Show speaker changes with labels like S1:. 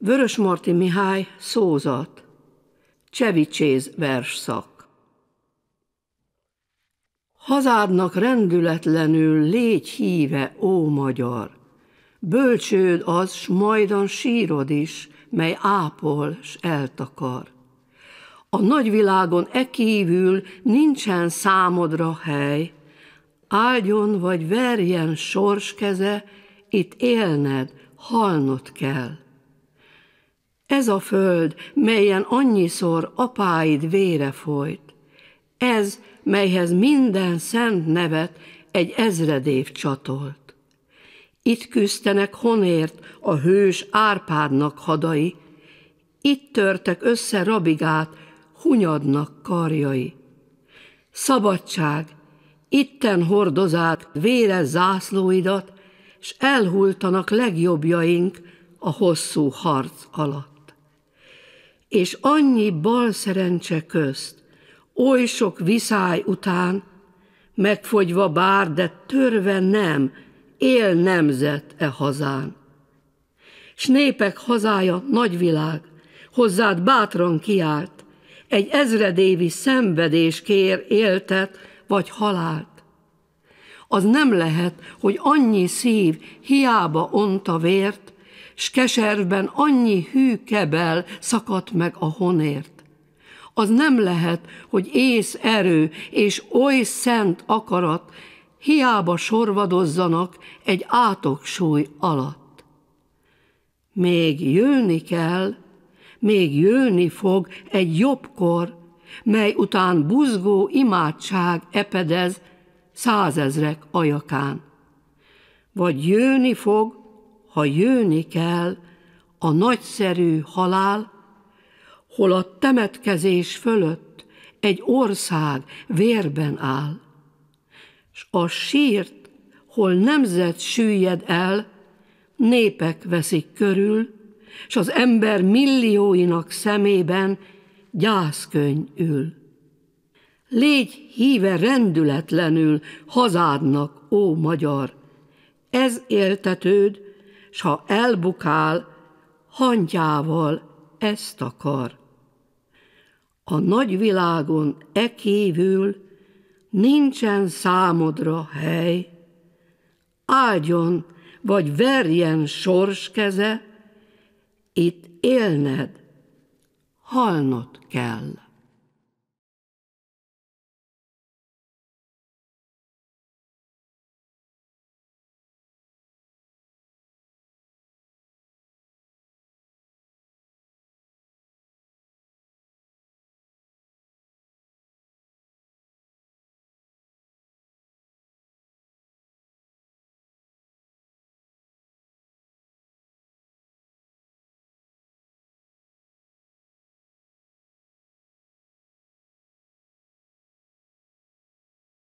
S1: Vörös Marti Mihály szózat, Csevicséz versszak. Hazádnak rendületlenül légy híve, ó magyar, bölcsőd az, s majdan sírod is, mely ápol, s eltakar. A nagyvilágon e kívül nincsen számodra hely, áldjon vagy verjen sors keze, itt élned, halnod kell. Ez a föld, melyen annyiszor apáid vére folyt. Ez, melyhez minden szent nevet egy ezred év csatolt. Itt küzdenek honért a hős Árpádnak hadai, itt törtek össze rabigát, hunyadnak karjai. Szabadság, itten hordozát vére zászlóidat, s elhultanak legjobbjaink a hosszú harc alatt és annyi bal szerencse közt, oly sok viszály után, megfogyva bár, de törve nem, él nemzet e hazán. S népek hazája nagyvilág, hozzád bátran kiált, egy ezredévi szenvedés kér éltet vagy halált. Az nem lehet, hogy annyi szív hiába onta vért, s keservben annyi hű kebel szakadt meg a honért. Az nem lehet, hogy ész erő és oly szent akarat hiába sorvadozzanak egy átoksúly alatt. Még jönni kell, még jönni fog egy jobbkor, mely után buzgó imádság epedez százezrek ajakán. Vagy jönni fog ha jönni kell a nagyszerű halál, hol a temetkezés fölött egy ország vérben áll, s a sírt, hol nemzet süllyed el, népek veszik körül, s az ember millióinak szemében gyászkönyv ül. Légy híve rendületlenül hazádnak, ó magyar, ez éltetőd, s ha elbukál, hangyával ezt akar. A nagyvilágon e kívül nincsen számodra hely, áldjon vagy verjen sors keze, itt élned, halnod kell.